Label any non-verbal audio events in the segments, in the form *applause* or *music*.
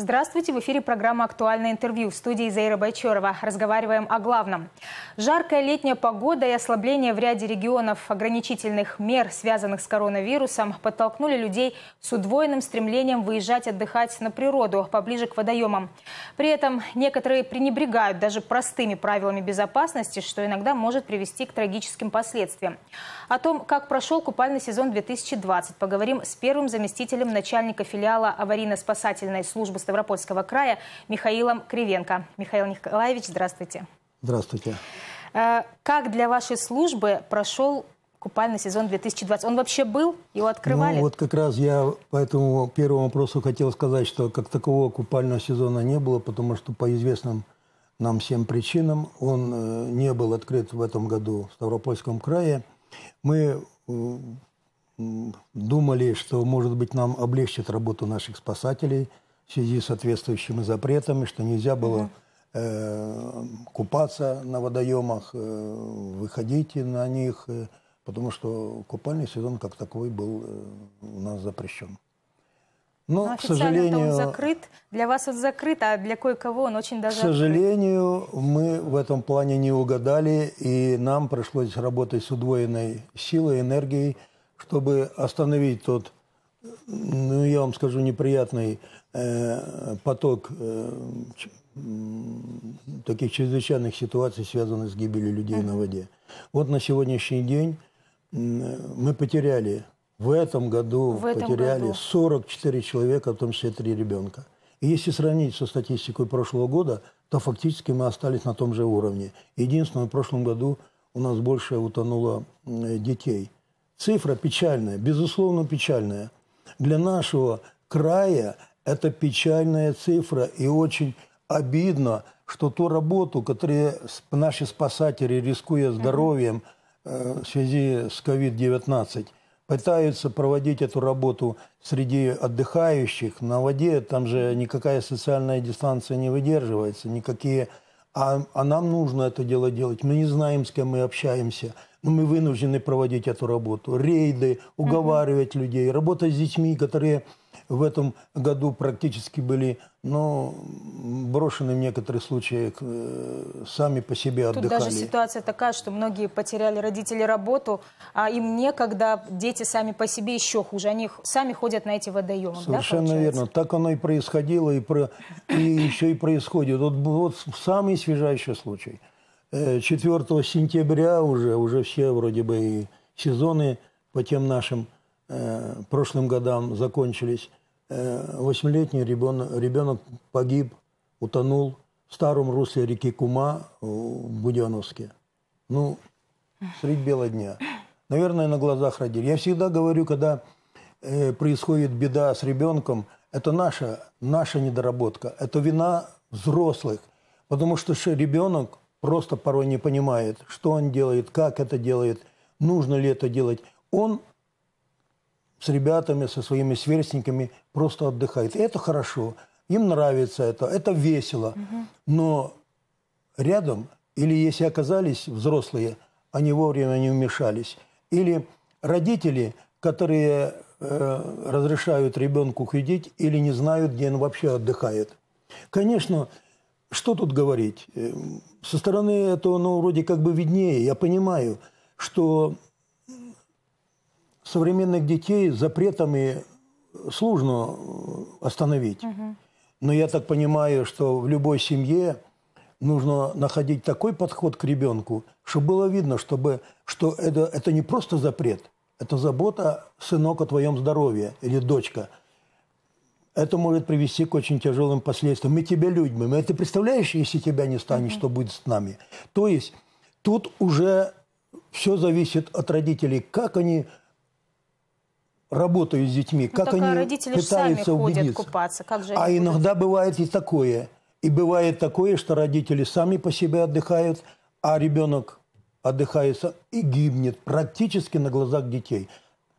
Здравствуйте, в эфире программа «Актуальное интервью» в студии Заира Байчерова. Разговариваем о главном. Жаркая летняя погода и ослабление в ряде регионов ограничительных мер, связанных с коронавирусом, подтолкнули людей с удвоенным стремлением выезжать отдыхать на природу, поближе к водоемам. При этом некоторые пренебрегают даже простыми правилами безопасности, что иногда может привести к трагическим последствиям. О том, как прошел купальный сезон 2020, поговорим с первым заместителем начальника филиала аварийно-спасательной службы Ставропольского края Михаилом Кривенко. Михаил Николаевич, здравствуйте. Здравствуйте. Э, как для вашей службы прошел купальный сезон 2020? Он вообще был? Его открывали? Ну, вот как раз я по этому первому вопросу хотел сказать, что как такового купального сезона не было, потому что по известным нам всем причинам он э, не был открыт в этом году в Ставропольском крае. Мы э, думали, что, может быть, нам облегчит работу наших спасателей – в связи с соответствующими запретами, что нельзя было э, купаться на водоемах, э, выходить на них, э, потому что купальный сезон как таковой был э, у нас запрещен. Но, Но ну, к сожалению, он закрыт. Для вас он закрыт, а для кое-кого он очень даже. К сожалению, открыт. мы в этом плане не угадали, и нам пришлось работать с удвоенной силой, энергией, чтобы остановить тот, ну я вам скажу, неприятный Э, поток э, таких чрезвычайных ситуаций, связанных с гибелью людей на воде. Вот на сегодняшний день мы потеряли в этом году в этом потеряли году. 44 человека, в том числе 3 ребенка. И если сравнить со статистикой прошлого года, то фактически мы остались на том же уровне. Единственное, в прошлом году у нас больше утонуло детей. Цифра печальная, безусловно печальная. Для нашего края это печальная цифра и очень обидно, что ту работу, которую наши спасатели, рискуя здоровьем э, в связи с COVID-19, пытаются проводить эту работу среди отдыхающих на воде, там же никакая социальная дистанция не выдерживается, никакие... А, а нам нужно это дело делать. Мы не знаем, с кем мы общаемся, но мы вынуждены проводить эту работу. Рейды, уговаривать mm-hmm. людей, работать с детьми, которые в этом году практически были, ну, брошены в некоторые случаи э, сами по себе отдыхали. Тут даже ситуация такая, что многие потеряли родители работу, а им некогда, дети сами по себе еще хуже. Они сами ходят на эти водоемы, Совершенно да, верно. Так оно и происходило, и, про... и еще и происходит. Вот, вот самый свежайший случай. 4 э, сентября уже, уже все вроде бы и сезоны по тем нашим э, прошлым годам закончились. Э, восьмилетний ребенок, ребенок погиб, утонул в старом русле реки Кума э, в Буденовске. Ну, средь бела дня. Наверное, на глазах родили. Я всегда говорю, когда э, происходит беда с ребенком, это наша, наша недоработка. Это вина взрослых. Потому что ребенок просто порой не понимает, что он делает, как это делает, нужно ли это делать. Он с ребятами, со своими сверстниками просто отдыхает. И это хорошо, им нравится это, это весело. Но рядом, или если оказались взрослые, они вовремя не вмешались, или родители, которые э, разрешают ребенку ходить или не знают, где он вообще отдыхает. Конечно, что тут говорить? Эм, со стороны этого, ну, вроде как бы виднее, я понимаю, что современных детей запретами сложно э, остановить. Угу. Но я так понимаю, что в любой семье нужно находить такой подход к ребенку, чтобы было видно, чтобы, что это, это не просто запрет, это забота, сынок, о твоем здоровье или дочка. Это может привести к очень тяжелым последствиям. Мы тебя любим. мы ты представляешь, если тебя не станет, mm что будет с нами? То есть тут уже все зависит от родителей, как они работаю с детьми, ну, как они родители пытаются сами убедиться. Ходят купаться, как же а иногда бывает и такое. И бывает такое, что родители сами по себе отдыхают, а ребенок отдыхается и гибнет практически на глазах детей.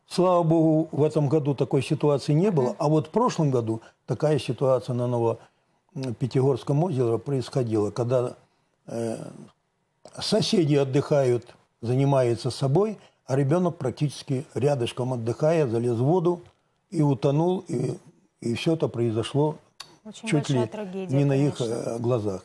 Слава богу, в этом году такой ситуации не было, а вот в прошлом году такая ситуация на Новопятигорском озере происходила, когда э, соседи отдыхают, занимаются собой – а ребенок практически рядышком отдыхая залез в воду и утонул, и, и все это произошло Очень чуть ли трагедия, не на конечно. их э, глазах.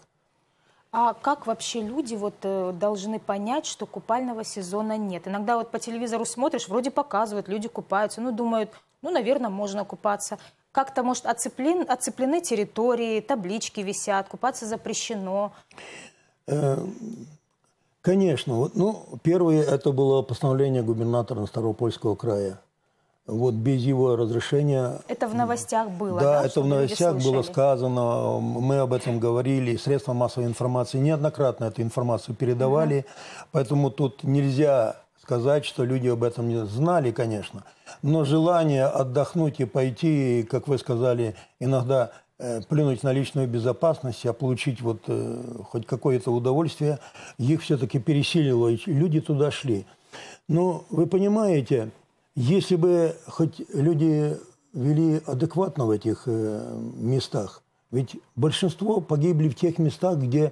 А как вообще люди вот э, должны понять, что купального сезона нет? Иногда вот по телевизору смотришь, вроде показывают, люди купаются, ну думают, ну, наверное, можно купаться. Как-то, может, оцеплен, оцеплены территории, таблички висят, купаться запрещено? Э, Конечно. Вот, ну, первое это было постановление губернатора Старопольского края. Вот без его разрешения... Это в новостях было, да? Да, это в новостях было сказано, мы об этом говорили, средства массовой информации неоднократно эту информацию передавали, угу. поэтому тут нельзя сказать, что люди об этом не знали, конечно, но желание отдохнуть и пойти, как вы сказали, иногда Э, плюнуть на личную безопасность, а получить вот э, хоть какое-то удовольствие, их все-таки пересилило, и люди туда шли. Но ну, вы понимаете, если бы хоть люди вели адекватно в этих э, местах, ведь большинство погибли в тех местах, где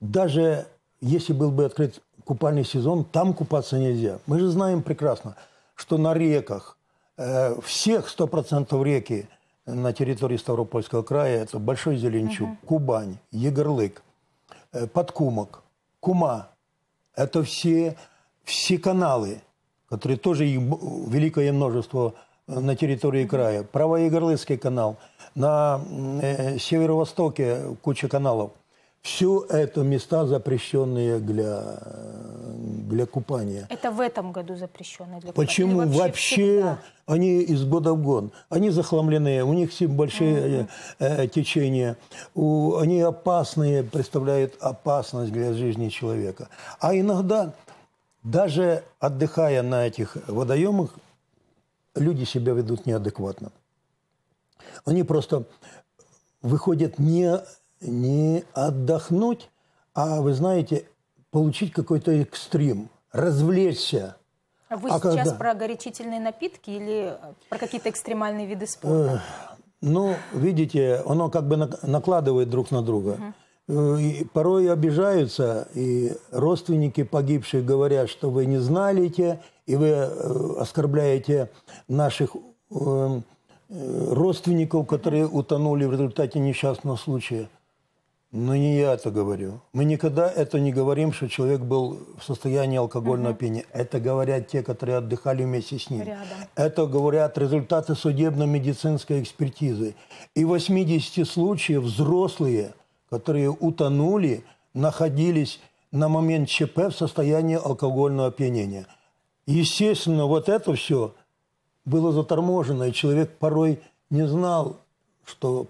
даже если был бы открыт купальный сезон, там купаться нельзя. Мы же знаем прекрасно, что на реках, всех 100% реки – на территории Ставропольского края. Это Большой Зеленчук, угу. Кубань, Егорлык, э, Подкумок, Кума. Это все, все каналы, которые тоже их великое множество э, на территории края. Правоегорлыцкий канал. На э, северо-востоке куча каналов – все это места, запрещенные для, для купания. Это в этом году запрещенные для купания? Почему вообще, вообще они из года в год? Они захламленные, у них все большие mm-hmm. течения. У, они опасные, представляют опасность для жизни человека. А иногда, даже отдыхая на этих водоемах, люди себя ведут неадекватно. Они просто выходят не не отдохнуть, а, вы знаете, получить какой-то экстрим, развлечься. А вы а сейчас когда... про горячительные напитки или про какие-то экстремальные виды э, спорта? Ну, видите, оно как бы накладывает друг на друга. Э, и порой обижаются, и родственники погибших говорят, что вы не знали те и вы э, оскорбляете наших родственников, которые утонули в результате несчастного случая. Но ну, не я это говорю. Мы никогда это не говорим, что человек был в состоянии алкогольного угу. пения. Это говорят те, которые отдыхали вместе с ним. Рядом. Это говорят результаты судебно-медицинской экспертизы. И 80 случаев взрослые, которые утонули, находились на момент ЧП в состоянии алкогольного опьянения. Естественно, вот это все было заторможено, и человек порой не знал, что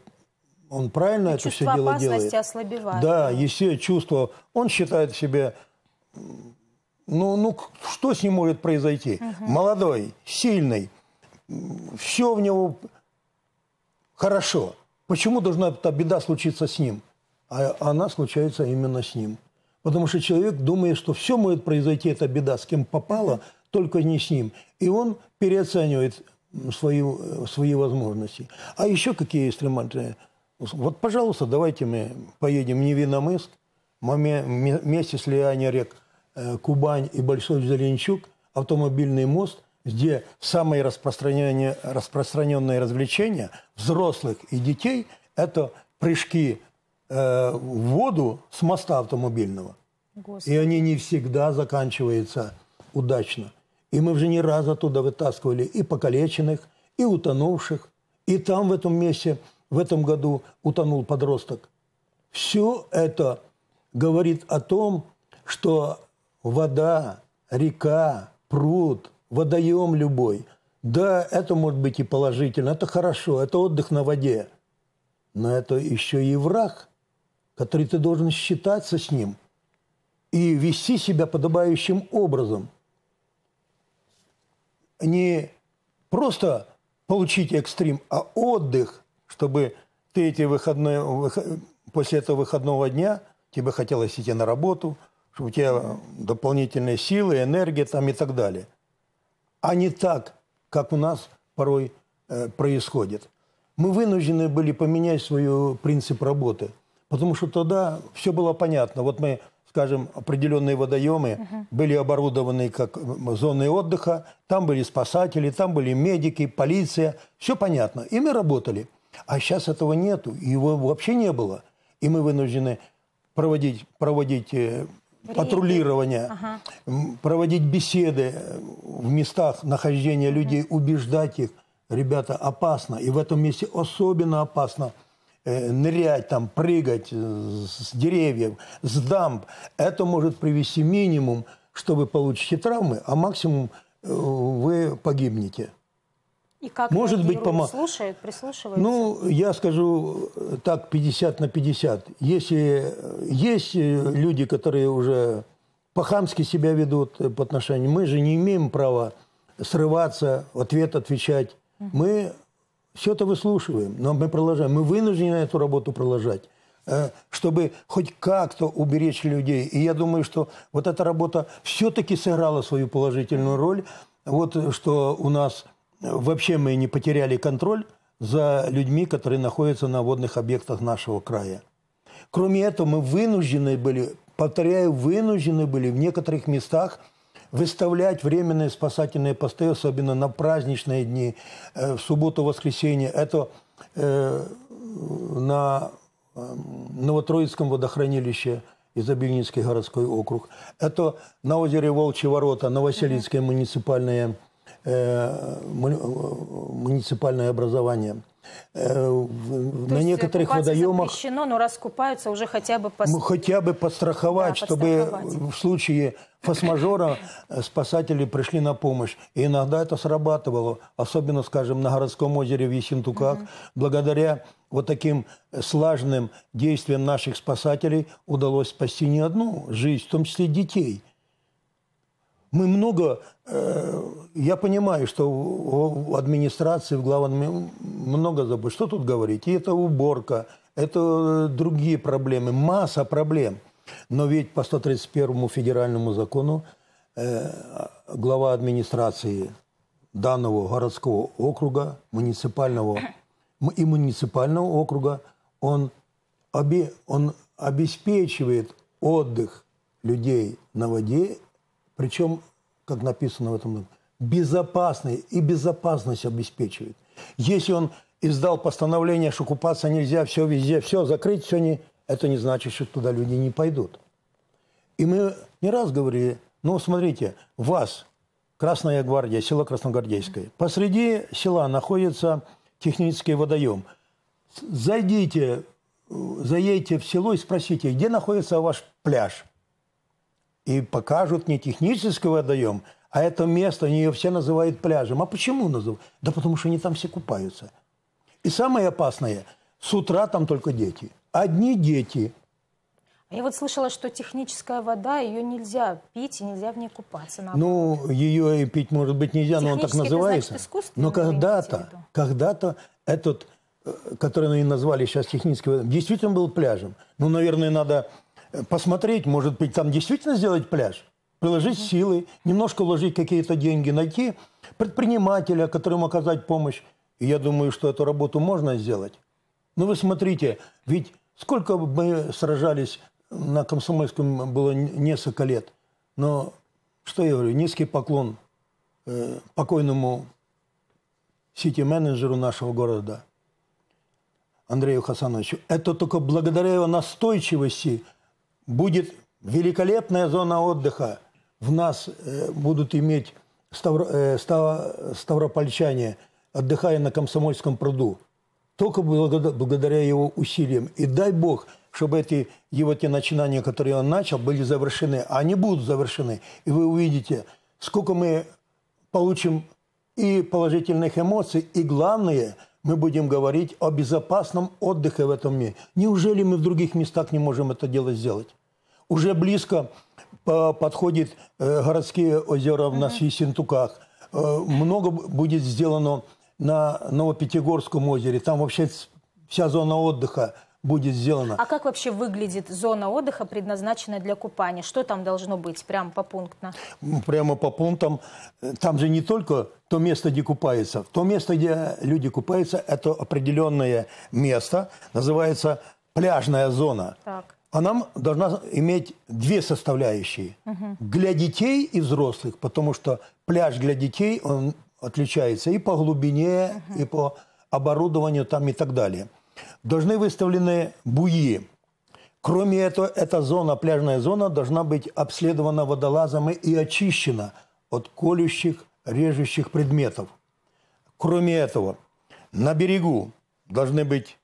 он правильно и это все дело делает. ослабевает. Да, еще чувство. Он считает себя... Ну, ну, что с ним может произойти? Угу. Молодой, сильный, все в него хорошо. Почему должна эта беда случиться с ним? А она случается именно с ним. Потому что человек думает, что все может произойти, эта беда, с кем попало, только не с ним. И он переоценивает свою, свои возможности. А еще какие есть экстремальные вот, пожалуйста, давайте мы поедем в Невиномыск, вместе с Лиане рек э, Кубань и Большой Зеленчук, автомобильный мост, где самое распространенное распространенные развлечения взрослых и детей – это прыжки э, в воду с моста автомобильного. Господи. И они не всегда заканчиваются удачно. И мы уже не раз оттуда вытаскивали и покалеченных, и утонувших. И там, в этом месте, в этом году утонул подросток. Все это говорит о том, что вода, река, пруд, водоем любой, да, это может быть и положительно, это хорошо, это отдых на воде. Но это еще и враг, который ты должен считаться с ним и вести себя подобающим образом. Не просто получить экстрим, а отдых чтобы ты эти выходные, после этого выходного дня, тебе хотелось идти на работу, чтобы у тебя дополнительные силы, энергия там и так далее. А не так, как у нас порой э, происходит. Мы вынуждены были поменять свой принцип работы, потому что тогда все было понятно. Вот мы, скажем, определенные водоемы угу. были оборудованы как э, зоны отдыха, там были спасатели, там были медики, полиция, все понятно. И мы работали – а сейчас этого нету, его вообще не было. И мы вынуждены проводить, проводить э, Рейды. патрулирование, ага. проводить беседы э, в местах нахождения людей, угу. убеждать их. Ребята, опасно. И в этом месте особенно опасно э, нырять там, прыгать с деревьев, с дамб. Это может привести минимум, чтобы получите травмы, а максимум вы погибнете. И как Может быть, помог. слушает, прислушивается? Ну, я скажу так, 50 на 50. Если э, есть э, люди, которые уже по-хамски себя ведут э, по отношению, мы же не имеем права срываться, в ответ отвечать. Мы все это выслушиваем, но мы продолжаем. Мы вынуждены эту работу продолжать чтобы хоть как-то уберечь людей. И я думаю, что вот эта работа все-таки сыграла свою положительную роль. Вот что у нас вообще мы не потеряли контроль за людьми, которые находятся на водных объектах нашего края. Кроме этого, мы вынуждены были, повторяю, вынуждены были в некоторых местах выставлять временные спасательные посты, особенно на праздничные дни, э, в субботу-воскресенье. Это э, на эм, Новотроицком водохранилище Изобильницкий городской округ. Это на озере Волчьи ворота, на муниципальная муниципальное Э, муниципальное образование. Э, То на э, некоторых водоемах запрещено, но раз купаются, уже хотя бы пос... хотя бы подстраховать, да, чтобы подстраховать. в случае фасмажора спасатели пришли на помощь. И иногда это срабатывало, особенно, скажем, на городском озере в Есентуках, угу. благодаря вот таким слаженным действиям наших спасателей удалось спасти не одну жизнь, в том числе детей мы много, э, я понимаю, что в администрации, в главном много забот. Что тут говорить? И это уборка, это э, другие проблемы, масса проблем. Но ведь по 131 федеральному закону э, глава администрации данного городского округа, муниципального и муниципального округа, он, обе, он обеспечивает отдых людей на воде причем, как написано в этом, безопасный и безопасность обеспечивает. Если он издал постановление, что купаться нельзя, все везде, все закрыть, все не, это не значит, что туда люди не пойдут. И мы не раз говорили, ну, смотрите, вас, Красная Гвардия, село Красногвардейское, посреди села находится технический водоем. Зайдите, э, заедьте в село и спросите, где находится ваш пляж – и покажут не технический водоем, а это место, они ее все называют пляжем. А почему называют? Да потому что они там все купаются. И самое опасное, с утра там только дети. Одни дети. А я вот слышала, что техническая вода, ее нельзя пить и нельзя в ней купаться. Наоборот. Ну, ее и пить, может быть, нельзя, но он так называется. Значит, но когда-то, когда-то этот, э, который они назвали сейчас техническим, действительно был пляжем. Ну, наверное, надо посмотреть, может быть, там действительно сделать пляж, приложить силы, немножко вложить какие-то деньги, найти предпринимателя, которому оказать помощь. И я думаю, что эту работу можно сделать. Но ну, вы смотрите, ведь сколько мы сражались на Комсомольском было несколько лет. Но что я говорю, низкий поклон э, покойному сити-менеджеру нашего города Андрею Хасановичу. Это только благодаря его настойчивости – будет великолепная зона отдыха. В нас э, будут иметь ставро, э, ставропольчане, отдыхая на Комсомольском пруду. Только благодаря его усилиям. И дай Бог, чтобы эти его те начинания, которые он начал, были завершены. а Они будут завершены. И вы увидите, сколько мы получим и положительных эмоций, и главное – мы будем говорить о безопасном отдыхе в этом мире. Неужели мы в других местах не можем это дело сделать? Уже близко э, подходят э, городские озера в наших Синтуках. Э, много будет сделано на Новопятигорском озере. Там вообще вся зона отдыха – будет сделано. А как вообще выглядит зона отдыха, предназначенная для купания? Что там должно быть прямо по пунктам? Прямо по пунктам. Там же не только то место, где купаются, То место, где люди купаются, это определенное место. Называется пляжная зона. Так она должна иметь две составляющие. Угу. Для детей и взрослых, потому что пляж для детей, он отличается и по глубине, угу. и по оборудованию там и так далее. Должны выставлены буи. Кроме этого, эта зона, пляжная зона, должна быть обследована водолазами и очищена от колющих, режущих предметов. Кроме этого, на берегу должны быть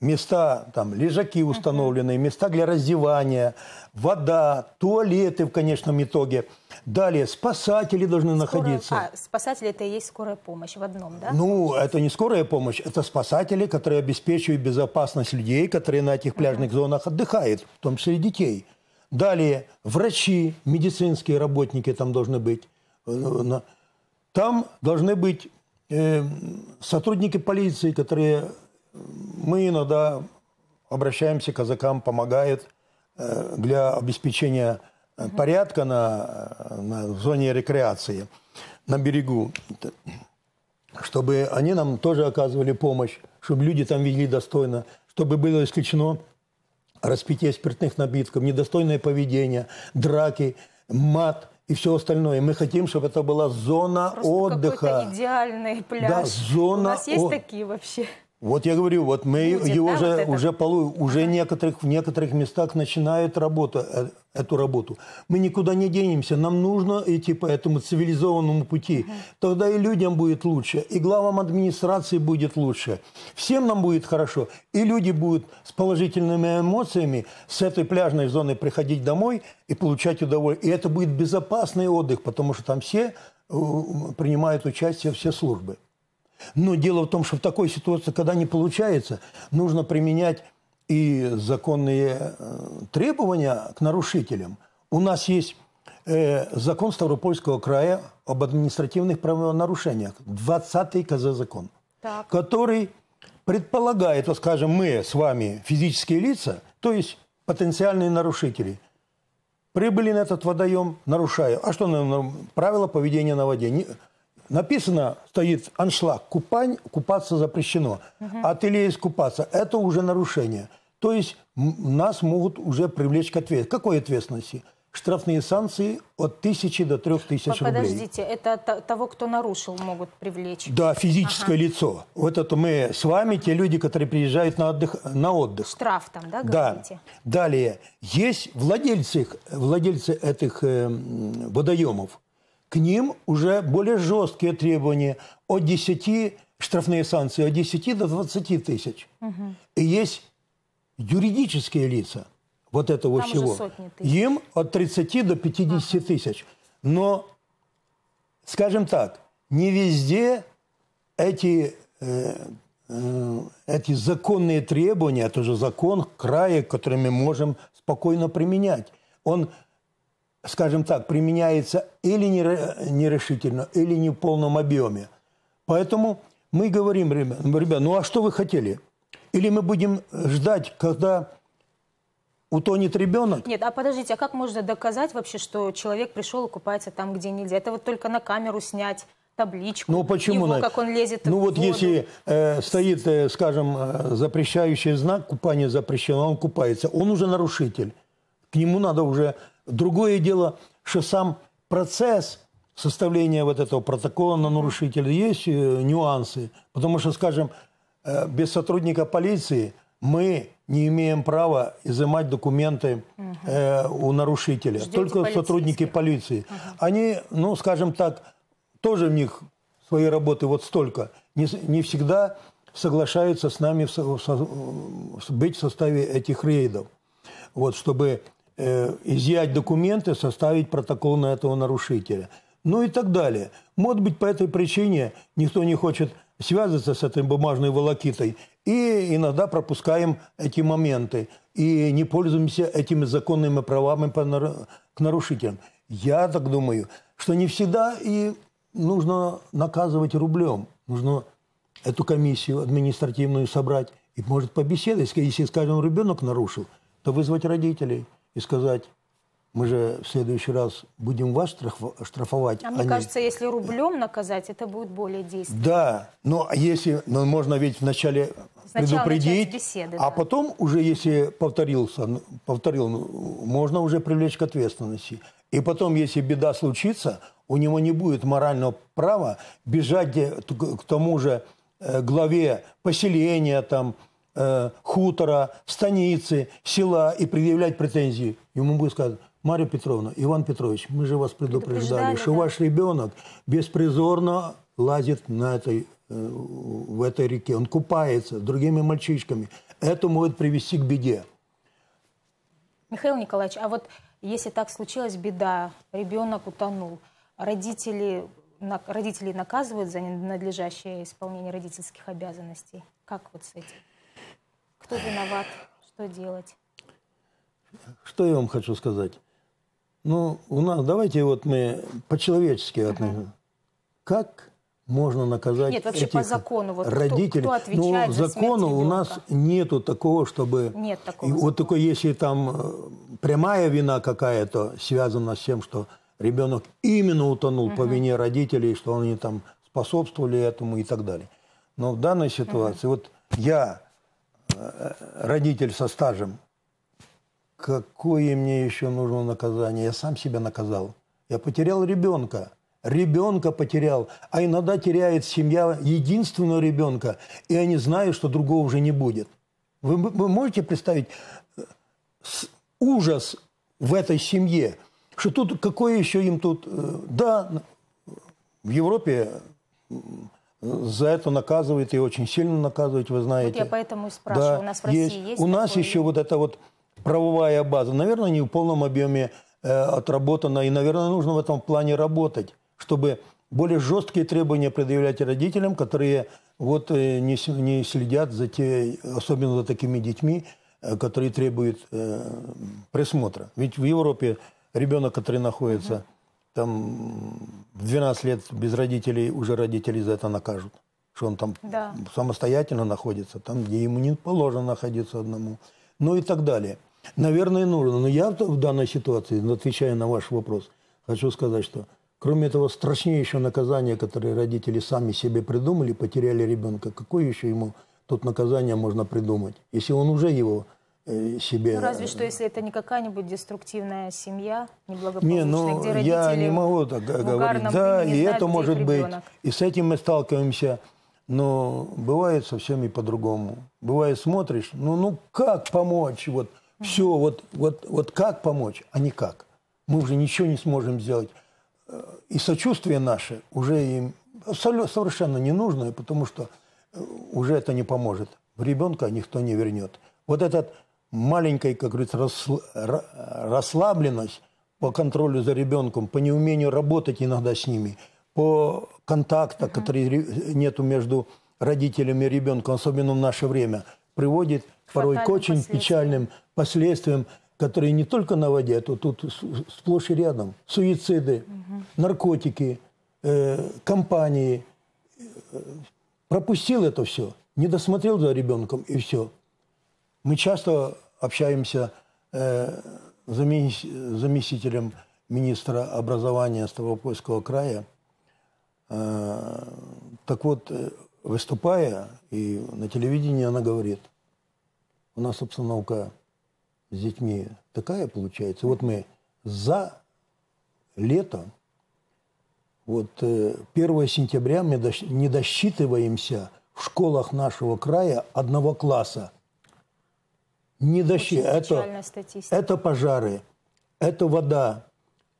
места, там, лежаки установленные, места для раздевания, вода, туалеты в конечном итоге. Далее, спасатели должны скорая, находиться. А, спасатели – это и есть скорая помощь в одном, да? Ну, это не скорая помощь, это спасатели, которые обеспечивают безопасность людей, которые на этих пляжных зонах отдыхают, в том числе и детей. Далее, врачи, медицинские работники там должны быть. Э, там должны быть э, сотрудники полиции, которые мы иногда обращаемся, к казакам помогает э, для обеспечения э, порядка на, э, на зоне рекреации, на берегу, чтобы они нам тоже оказывали помощь, чтобы люди там вели достойно, чтобы было исключено распитие спиртных напитков, недостойное поведение, драки, мат и все остальное. Мы хотим, чтобы это была зона Просто отдыха. идеальный пляж. Да, зона. У нас есть о... такие вообще? Вот я говорю, вот мы Будет, его да, же вот уже полу, уже некоторых в некоторых местах начинают работу э, эту работу. Мы никуда не денемся, нам нужно идти по этому цивилизованному пути. Угу. Тогда и людям будет лучше, и главам администрации будет лучше, всем нам будет хорошо, и люди будут с положительными эмоциями с этой пляжной зоны приходить домой и получать удовольствие. И это будет безопасный отдых, потому что там все э, принимают участие все службы. Но дело в том, что в такой ситуации, когда не получается, нужно применять и законные э, требования к нарушителям. У нас есть э, закон Ставропольского края об административных правонарушениях, 20-й КЗ закон, так. который предполагает, вот скажем, мы с вами, физические лица, то есть потенциальные нарушители, прибыли на этот водоем, нарушая. А что нам правила поведения на воде? Написано, стоит аншлаг, купань, купаться запрещено. Угу. От искупаться. Это уже нарушение. То есть нас могут уже привлечь к ответственности. Какой ответственности? Штрафные санкции от тысячи до трех тысяч рублей. Подождите, это того, кто нарушил, могут привлечь? Да, физическое ага. лицо. Вот это мы с вами, те люди, которые приезжают на отдых. На отдых. Штраф там, да, говорите? Да. Далее, есть владельцы, владельцы этих э, водоемов к ним уже более жесткие требования от 10 штрафные санкции от 10 до 20 тысяч. Угу. И есть юридические лица вот этого Там всего. Им от 30 до 50 ага. тысяч. Но, скажем так, не везде эти, э, э, эти законные требования, это же закон края, который мы можем спокойно применять. Он скажем так, применяется или нерешительно, или не в полном объеме. Поэтому мы говорим, ребят, ну а что вы хотели? Или мы будем ждать, когда утонет ребенок. Нет, а подождите, а как можно доказать вообще, что человек пришел и купается там, где нельзя? Это вот только на камеру снять табличку. Ну почему? Его, как он лезет ну в вот воду. если э, стоит, э, скажем, э, запрещающий знак, купание запрещено, он купается, он уже нарушитель. К нему надо уже Другое дело, что сам процесс составления вот этого протокола на нарушителя есть э, нюансы. Потому что, скажем, э, без сотрудника полиции мы не имеем права изымать документы угу. э, у нарушителя. Ждете Только сотрудники полиции. Угу. Они, ну, скажем так, тоже в них своей работы вот столько. Не, не всегда соглашаются с нами в, в, в, быть в составе этих рейдов. Вот, чтобы Э, изъять документы, составить протокол на этого нарушителя. Ну и так далее. Может быть, по этой причине никто не хочет связываться с этой бумажной волокитой. И иногда пропускаем эти моменты. И не пользуемся этими законными правами к нарушителям. Я так думаю, что не всегда и нужно наказывать рублем. Нужно эту комиссию административную собрать и, может, побеседовать. Если, скажем, ребенок нарушил, то вызвать родителей – и сказать, мы же в следующий раз будем вас штрафовать. А мне а кажется, если рублем наказать, это будет более действенно. Да, но если, но можно ведь вначале Сначала предупредить, беседы, а да. потом уже, если повторился, ну, повторил, ну, можно уже привлечь к ответственности. И потом, если беда случится, у него не будет морального права бежать э, к тому же э, главе поселения там э, хутора, станицы, села и предъявлять претензии. Ему будет сказать: Марья Петровна, Иван Петрович, мы же вас предупреждали, что да? ваш ребенок беспризорно лазит на этой, э, в этой реке, он купается с другими мальчишками. Это может привести к беде. Михаил Николаевич, а вот если так случилась беда, ребенок утонул, родители родители наказывают за ненадлежащее исполнение родительских обязанностей? Как вот с этим? Кто виноват? Что делать? Что я вам хочу сказать? Ну, у нас, давайте вот мы по-человечески относимся. Угу. Как можно наказать Нет, вообще этих по закону, вот родителей? Кто, кто отвечает ну, за закону у нас нету такого, чтобы... Нет такого. И вот такой, если там э, прямая вина какая-то связана с тем, что ребенок именно утонул угу. по вине родителей, что они там способствовали этому и так далее. Но в данной ситуации, угу. вот я Э, родитель со стажем, какое мне еще нужно наказание? Я сам себя наказал. Я потерял ребенка. Ребенка потерял. А иногда теряет семья единственного ребенка, и они знают, что другого уже не будет. Вы, вы можете представить э, ужас в этой семье? Что тут, какое еще им тут... Э, да, в Европе за это наказывают и очень сильно наказывают, вы знаете. Вот я поэтому и спрашиваю, да, у нас в России есть, есть У такой... нас еще вот эта вот правовая база, наверное, не в полном объеме э, отработана, и, наверное, нужно в этом плане работать, чтобы более жесткие требования предъявлять родителям, которые вот э, не, не следят за те, особенно за такими детьми, э, которые требуют э, присмотра. Ведь в Европе ребенок, который находится... Угу там в 12 лет без родителей уже родители за это накажут. Что он там да. самостоятельно находится, там, где ему не положено находиться одному. Ну и так далее. Наверное, нужно. Но я в данной ситуации, отвечая на ваш вопрос, хочу сказать, что кроме этого страшнейшего наказания, которое родители сами себе придумали, потеряли ребенка, какое еще ему тут наказание можно придумать, если он уже его Э, себе. Ну, разве что, если это не какая-нибудь деструктивная семья, неблагополучная, не, ну, где родители я не могу так говорить. Да, и знают, это может ребенок. быть. И с этим мы сталкиваемся. Но бывает совсем и по-другому. Бывает, смотришь, ну, ну как помочь? Вот mm -hmm. все, вот, вот, вот как помочь, а никак. Мы уже ничего не сможем сделать. Э, и сочувствие наше уже им совершенно не нужно, потому что э, уже это не поможет. В ребенка никто не вернет. Вот этот маленькой, как говорится, расслабленность по контролю за ребенком, по неумению работать иногда с ними, по контакту, угу. который нету между родителями и ребенком, особенно в наше время, приводит порой к очень печальным последствиям, которые не только на воде, а тут сплошь и рядом. Суициды, угу. наркотики, э, компании. Э, пропустил это все, не досмотрел за ребенком и все. Мы часто общаемся э, зами, заместителем министра образования Ставропольского края. Э, так вот, э, выступая и на телевидении она говорит, у нас обстановка с детьми такая получается. Вот мы за лето, вот 1 э, сентября мы не досчитываемся в школах нашего края одного класса – не дощи, это, это пожары, это вода,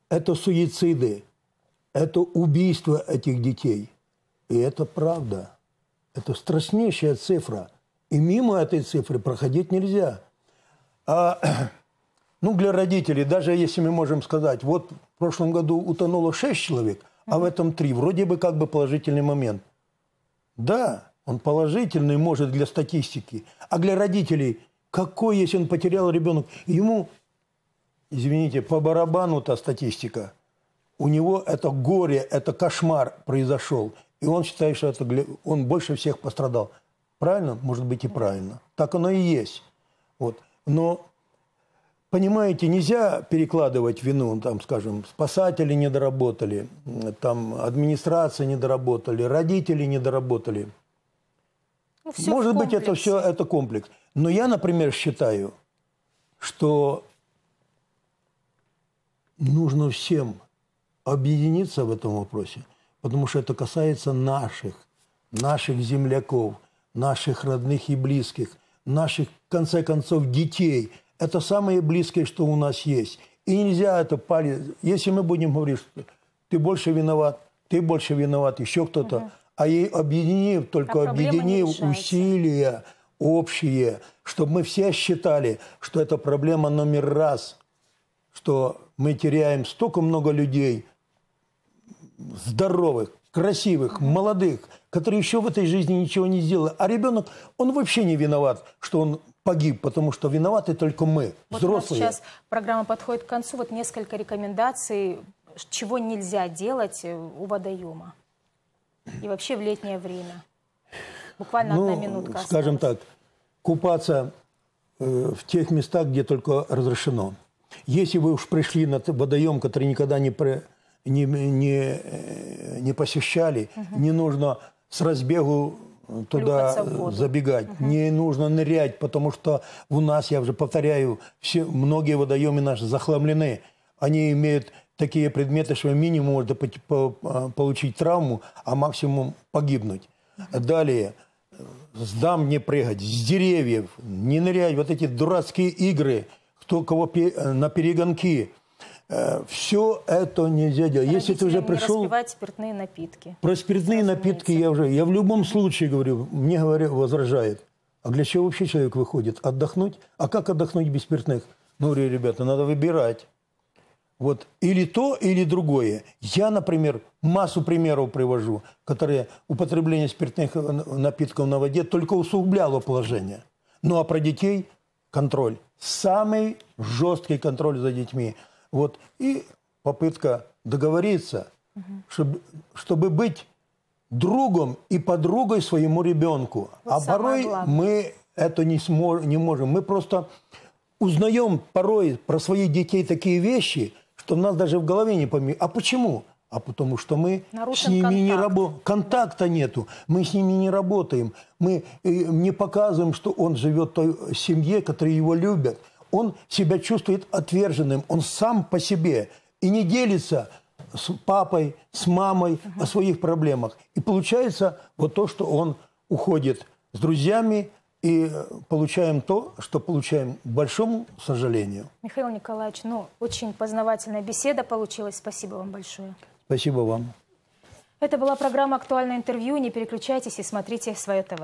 это суициды, это убийство этих детей. И это правда. Это страшнейшая цифра. И мимо этой цифры проходить нельзя. А, *clears throat* ну, для родителей, даже если мы можем сказать, вот в прошлом году утонуло 6 человек, а в этом 3. Вроде бы как бы положительный момент. Да, он положительный, может, для статистики. А для родителей – какой, если он потерял ребенок? Ему, извините, по барабану та статистика. У него это горе, это кошмар произошел. И он считает, что это, он больше всех пострадал. Правильно? Может быть и правильно. Так оно и есть. Вот. Но Понимаете, нельзя перекладывать вину, там, скажем, спасатели не доработали, там, администрация не доработали, родители не доработали. Ну, Может быть, это все это комплекс. Но я, например, считаю, что нужно всем объединиться в этом вопросе, потому что это касается наших, наших земляков, наших родных и близких, наших, в конце концов, детей. Это самое близкое, что у нас есть. И нельзя это парить. Если мы будем говорить, что ты больше виноват, ты больше виноват, еще кто-то, угу. а ей объединив, только а объединив усилия – общие, чтобы мы все считали, что это проблема номер раз, что мы теряем столько много людей, здоровых, красивых, молодых, которые еще в этой жизни ничего не сделали. А ребенок, он вообще не виноват, что он погиб, потому что виноваты только мы, вот взрослые. У нас сейчас программа подходит к концу. Вот несколько рекомендаций, чего нельзя делать у водоема и вообще в летнее время. Буквально ну, одна минутка. Осталась. Скажем так, купаться э, в тех местах, где только разрешено. Если вы уж пришли на водоем, который никогда не, про, не, не, э, не посещали, угу. не нужно с разбегу э, туда забегать. Угу. Не нужно нырять, потому что у нас, я уже повторяю, все, многие водоемы наши захламлены. Они имеют такие предметы, что минимум можно э, получить травму, а максимум погибнуть. Угу. Далее – с не прыгать, с деревьев, не нырять, вот эти дурацкие игры, кто кого э, на перегонки. Э, Все это нельзя делать. Если ты уже пришел... спиртные напитки. Про спиртные напитки я уже... Я в любом случае говорю, мне говорят возражает. А для чего вообще человек выходит? Отдохнуть? А как отдохнуть без спиртных? Ну, ребята, надо выбирать. Вот или то, или другое. Я, например, массу примеров привожу, которые употребление спиртных э, напитков на воде только усугубляло положение. Ну а про детей контроль. Самый жесткий контроль за детьми. Вот. И попытка договориться, угу. чтобы, чтобы быть другом и подругой своему ребенку. Вот а порой главное. мы это не, смо- не можем. Мы просто узнаем порой про своих детей такие вещи – что у нас даже в голове не помимо. А почему? А потому что мы Нарушен с ними контакт. не работаем. Контакта нету. Мы с ними не работаем. Мы э, не показываем, что он живет в той семье, которые его любят. Он себя чувствует отверженным. Он сам по себе. И не делится с папой, с мамой угу. о своих проблемах. И получается вот то, что он уходит с друзьями, и получаем то, что получаем, к большому сожалению. Михаил Николаевич, ну, очень познавательная беседа получилась. Спасибо вам большое. Спасибо вам. Это была программа «Актуальное интервью». Не переключайтесь и смотрите «Свое ТВ».